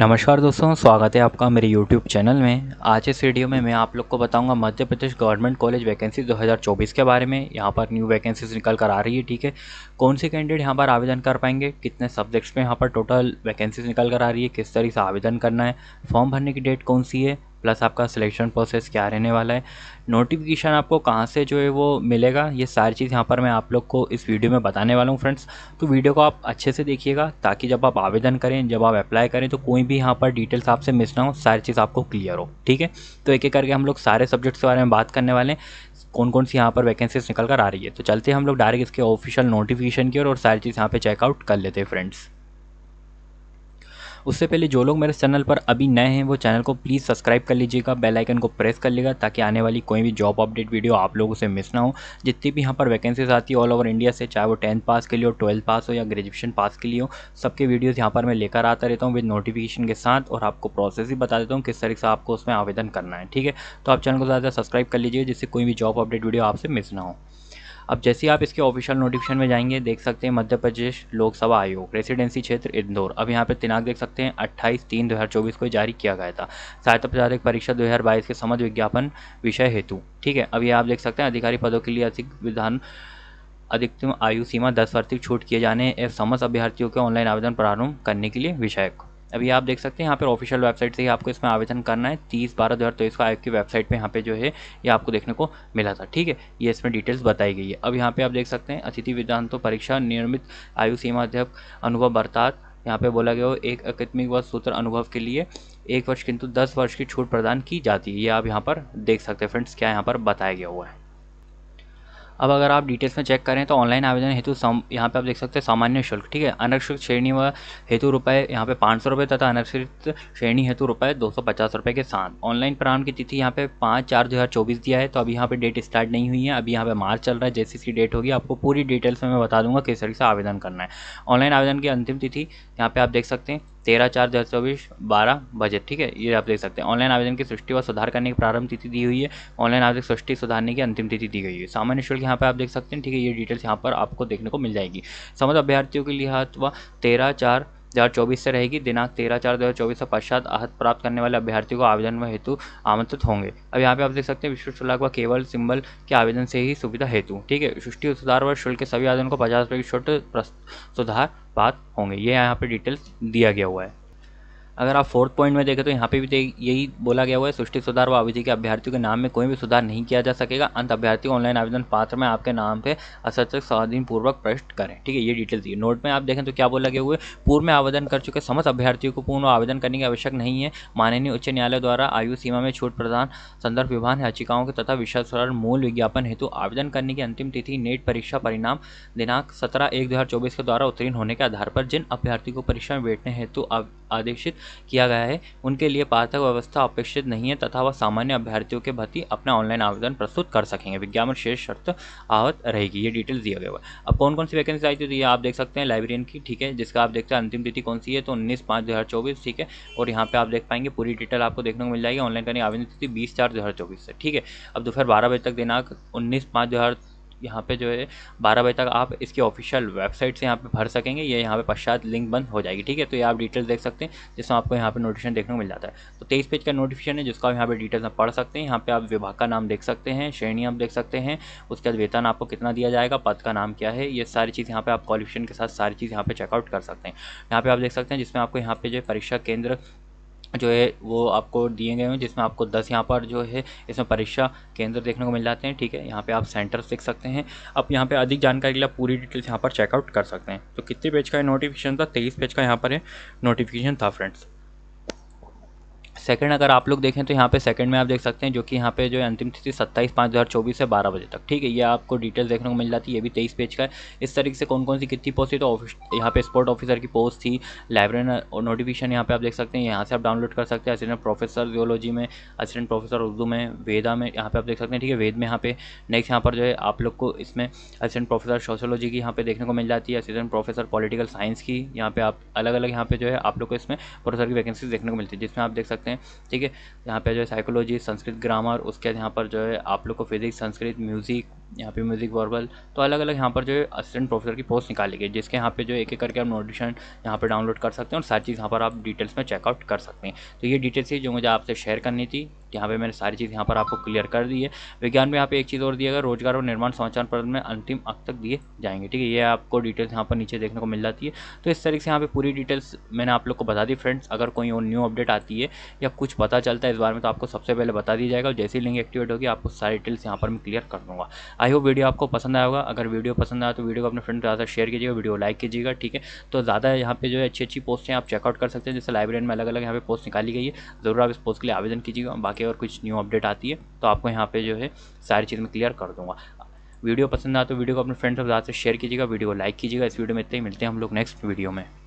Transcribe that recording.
नमस्कार दोस्तों स्वागत है आपका मेरे यूट्यूब चैनल में आज इस वीडियो में मैं आप लोग को बताऊंगा Madhya Pradesh government college vacancy 2024 के बारे में यहाँ पर न्यू वैकेंसीज निकल कर आ रही है ठीक है कौन से कैंडिडेट यहाँ पर आवेदन कर पाएंगे कितने सब्जेक्ट्स में यहाँ पर टोटल वैकेंसीज निकल कर आ रही है किस तरीके से आवेदन करना है फॉर्म भरने की डेट कौन सी है प्लस आपका सिलेक्शन प्रोसेस क्या रहने वाला है नोटिफिकेशन आपको कहाँ से जो है वो मिलेगा ये सारी चीज़ यहाँ पर मैं आप लोग को इस वीडियो में बताने वाला हूँ फ्रेंड्स तो वीडियो को आप अच्छे से देखिएगा ताकि जब आप आवेदन करें जब आप अप्लाई करें तो कोई भी यहाँ पर डिटेल्स आपसे मिस ना हो सारी चीज़ आपको क्लियर हो ठीक है तो एक एक करके हम लोग सारे सब्जेक्ट्स के बारे में बात करने वाले हैं कौन कौन सी यहाँ पर वैकेंसीज निकल कर आ रही है तो चलते हम लोग डायरेक्ट इसके ऑफिशियल नोटिफिकेशन की और, और सारी चीज़ यहाँ पे चेकआउट कर लेते हैं फ्रेंड्स उससे पहले जो लोग मेरे चैनल पर अभी नए हैं वो चैनल को प्लीज़ सब्सक्राइब कर लीजिएगा बेल आइकन को प्रेस कर लेगा ताकि आने वाली कोई भी जॉब अपडेट वीडियो आप लोगों से मिस ना हो जितनी भी यहाँ पर वैकेंसीज आती है ऑल ओवर इंडिया से चाहे वो टेंथ पास के लिए हो ट्वेल्थ पास हो या ग्रेजुएशन पास के लिए हो सबके वीडियोज़ यहाँ पर मैं लेकर आता रहता हूँ विद नोटिफिकेशन के साथ और आपको प्रोसेस ही बता देता हूँ किस तरीके से आपको उसमें आवेदन करना है ठीक है तो आप चैनल को ज़्यादा सब्सक्राइब कर लीजिए जिससे कोई भी जॉब अपडेट वीडियो आपसे मिस ना हो अब जैसे ही आप इसके ऑफिशियल नोटिफिकेशन में जाएंगे देख सकते हैं मध्य प्रदेश लोकसभा आयोग रेसिडेंसी क्षेत्र इंदौर अब यहाँ पे दिनांक देख सकते हैं अट्ठाईस तीन दो को जारी किया गया था सहायता प्रचारिक परीक्षा दो के समझ विज्ञापन विषय हेतु ठीक है अब ये आप देख सकते हैं अधिकारी पदों के लिए अधिक विधान अधिकतम आयु सीमा दस वर्ष तक छूट किए जाने एवं समस्त अभ्यर्थियों के ऑनलाइन आवेदन प्रारंभ करने के लिए विषय अभी आप देख सकते हैं यहाँ पर ऑफिशियल वेबसाइट से ही आपको इसमें आवेदन करना है तीस बारह दो हज़ार तेईस को आयोग की वेबसाइट पर यहाँ पे जो है ये आपको देखने को मिला था ठीक है ये इसमें डिटेल्स बताई गई है अब यहाँ पे आप देख सकते हैं अतिथि तो परीक्षा नियमित आयु सीमा अध्यक्ष अनुभव बरतात यहाँ पे बोला गया हो एक अकादमिक वर्ष सूत्र अनुभव के लिए एक वर्ष किंतु दस वर्ष की छूट प्रदान की जाती है ये आप यहाँ पर देख सकते हैं फ्रेंड्स क्या यहाँ पर बताया गया हुआ है अब अगर आप डिटेल्स में चेक करें तो ऑनलाइन आवेदन हेतु सम यहाँ पे आप देख सकते हैं सामान्य शुल्क ठीक है अनक्षित श्रेणी व हेतु रुपये यहाँ पे पाँच सौ रुपये तथा अनक्षित श्रेणी हेतु रुपये दो सौ पचास रुपये के साथ ऑनलाइन प्रारंभ की तिथि यहाँ पे पाँच चार दो हज़ार चौबीस दिया है तो अभी यहाँ पे डेट स्टार्ट नहीं हुई है अभी यहाँ पे मार्च चल रहा है जैसी इसकी डेट होगी आपको पूरी डिटेल्स में मैं बता दूंगा किस तरीके से आवेदन करना है ऑनलाइन आवेदन की अंतिम तिथि यहाँ पे आप देख सकते हैं तेरह चार दो हज़ार चौबीस बारह बजट ठीक है ये आप देख सकते हैं ऑनलाइन आवेदन की सृष्टि व सुधार करने की प्रारंभ तिथि दी हुई है ऑनलाइन आवेदन सृष्टि सुधारने की अंतिम तिथि दी गई है सामान्य शुल्क यहाँ पर आप देख सकते हैं ठीक है ये डिटेल्स यहाँ पर आपको देखने को मिल जाएगी समझ अभ्यर्थियों के लिहाज व तेरह चार दो हज़ार चौबीस से रहेगी दिनांक तेरह चार दो हज़ार चौबीस के पश्चात आहत प्राप्त करने वाले अभ्यर्थी को आवेदन में हेतु आमंत्रित होंगे अब यहाँ पे आप देख सकते हैं विशिष्ट शुल्क व केवल सिंबल के आवेदन से ही सुविधा हेतु ठीक है सुष्टि सुधार व शुल्क के सभी आवेदन को पचास रुपये की शुल्क सुधार बात होंगे ये यहाँ पे डिटेल्स दिया गया हुआ है अगर आप फोर्थ पॉइंट में देखें तो यहाँ पे भी यही बोला गया हुआ है सृष्टि सुधार व अवधि के अभ्यर्थियों के नाम में कोई भी सुधार नहीं किया जा सकेगा अंत अभ्यर्थी ऑनलाइन आवेदन पात्र में आपके नाम पे असचक स्वाधीनपूर्वक प्रश्न करें ठीक है ये डिटेल्स दिए नोट में आप देखें तो क्या बोला गया हुआ है पूर्व में आवेदन कर चुके समस्त अभ्यर्थियों को पूर्ण आवेदन करने की आवश्यक नहीं है माननीय उच्च न्यायालय द्वारा आयु सीमा में छूट प्रदान संदर्भ विभाग याचिकाओं के तथा विषय मूल विज्ञापन हेतु आवेदन करने की अंतिम तिथि नेट परीक्षा परिणाम दिनांक सत्रह एक दो के द्वारा उत्तीर्ण होने के आधार पर जिन अभ्यर्थियों को परीक्षा में बैठने हेतु आदेशित किया गया है उनके लिए पार्थक व्यवस्था अपेक्षित नहीं है तथा वह सामान्य अभ्यर्थियों के भर्ती अपना ऑनलाइन आवेदन प्रस्तुत कर सकेंगे विज्ञापन शेष शर्त आहत रहेगी ये डिटेल्स दिया गया अब कौन कौन सी वैकेंसी आई थी तो ये आप देख सकते हैं लाइब्रेरियन की ठीक है जिसका आप देखते हैं अंतिम तिथि कौन सी है तो उन्नीस पाँच दो हज़ार चौबीस ठीक है और यहाँ पे आप देख पाएंगे पूरी डिटेल आपको देखने को मिल जाएगी ऑनलाइन करने आवेदन तिथि बीस चार दो हज़ार चौबीस से ठीक है अब दोपहर बारह बजे तक दिनाक उन्नीस पाँच दो हज़ार यहाँ पे जो है बारह बजे तक आप इसकी ऑफिशियल वेबसाइट से यहाँ पे भर सकेंगे ये यहाँ पे पश्चात लिंक बंद हो जाएगी ठीक है तो ये आप डिटेल्स देख सकते हैं जिसमें आपको यहाँ पे नोटिफिकेशन देखने को मिल जाता है तो तेईस पेज का नोटिफिकेशन है जिसका आप यहाँ पर डिटेल्स में पढ़ सकते हैं यहाँ पे आप विभाग का नाम देख सकते हैं श्रेणी आप देख सकते हैं उसके बाद वेतन आपको कितना दिया जाएगा पद का नाम क्या है ये सारी चीज़ यहाँ पे आप क्वालिफिकेशन के साथ सारी चीज़ यहाँ पर चेकआउट कर सकते हैं यहाँ पर आप देख सकते हैं जिसमें आपको यहाँ पे जो परीक्षा केंद्र जो है वो आपको दिए गए हैं जिसमें आपको दस यहाँ पर जो है इसमें परीक्षा केंद्र देखने को मिल जाते हैं ठीक है यहाँ पे आप सेंटर्स देख सकते हैं आप यहाँ पे अधिक जानकारी के लिए पूरी डिटेल्स यहाँ पर चेकआउट कर सकते हैं तो कितने पेज का है नोटिफिकेशन था तेईस पेज का यहाँ पर है नोटिफिकेशन था फ्रेंड्स सेकंड अगर आप लोग देखें तो यहाँ पे सेकंड में आप देख सकते हैं जो कि यहाँ पे जो है अंतिम तिथि सत्ताईस पाँच हज़ार चौबीस से बारह बजे तक ठीक है ये आपको डिटेल्स देखने को मिल जाती है ये भी तेईस पेज का है इस तरीके से कौन कौन सी कितनी पोस्ट थी तो ऑफिस यहाँ पे स्पोर्ट ऑफिसर की पोस्ट थी लाइब्रेरी और नोटिफिकेशन यहाँ पे आप देख सकते हैं यहाँ से आप डाउनलोड कर सकते हैं असिस्टेंट प्रोफेसर जियोलॉजी में असिस्टेंट प्रोफेसर उर्दू में वेदा में यहाँ पे आप देख सकते हैं ठीक है वेद में यहाँ पे नेक्स्ट यहाँ पर जो है आप लोग को इसमें असिस्टेंट प्रोफेसर सोशोलॉजी की यहाँ पे देखने को मिल जाती है असिस्टेंट प्रोफेसर पॉलिटिकल साइंस की यहाँ पे आप अलग अलग यहाँ पे जो है आप लोग को इसमें प्रोफेसर की वैकेंसी देखने को मिलती है जिसमें आप देख सकते हैं सकते हैं ठीक है यहाँ पे जो है साइकोलॉजी संस्कृत ग्रामर उसके बाद यहाँ पर जो है आप लोग को फिजिक्स संस्कृत म्यूज़िक यहाँ पे म्यूज़िक वर्बल तो अलग अलग यहाँ पर जो है असिस्टेंट प्रोफेसर की पोस्ट निकाली गई जिसके यहाँ पे जो एक एक करके आप नोटिशन यहाँ पे डाउनलोड कर सकते हैं और सारी चीज़ यहाँ पर आप डिटेल्स में चेकआउट कर सकते हैं तो ये डिटेल्स ही जो मुझे आपसे शेयर करनी थी यहाँ पे मैंने सारी चीज़ यहाँ पर आपको क्लियर कर दी है विज्ञान में यहाँ पे एक चीज़ और दिया गया रोजगार और निर्माण समाचार पत्र में अंतिम अंक तक दिए जाएंगे ठीक है ये आपको डिटेल्स यहाँ पर नीचे देखने को मिल जाती है तो इस तरीके से यहाँ पर पूरी डिटेल्स मैंने आप लोग को बता दी फ्रेंड्स अगर कोई और न्यू अपडेट आती है या कुछ पता चलता है इस बारे में तो आपको सबसे पहले बता दिया जाएगा जैसे ही लिंक एक्टिवेट होगी आपको सारी डिटेल्स यहाँ पर मैं क्लियर कर दूँगा आई होप वीडियो आपको पसंद आया होगा अगर वीडियो पसंद आया तो वीडियो को अपने फ्रेंड ज़्यादा शेयर कीजिएगा वीडियो लाइक कीजिएगा ठीक है तो ज़्यादा यहाँ पे जो है अच्छी अच्छी पोस्टें आप चेकआउट कर सकते हैं जैसे लाइब्रेरी में अलग अलग यहाँ पे पोस्ट निकाली गई है ज़रूर आप इस पोस्ट के लिए आवेदन कीजिएगा बाकी आके और कुछ न्यू अपडेट आती है तो आपको यहाँ पे जो है सारी चीज़ मैं क्लियर कर दूंगा वीडियो पसंद आए तो वीडियो को अपने फ्रेंड्स और ज़्यादा से शेयर कीजिएगा वीडियो को लाइक कीजिएगा इस वीडियो में इतने ही मिलते हैं हम लोग नेक्स्ट वीडियो में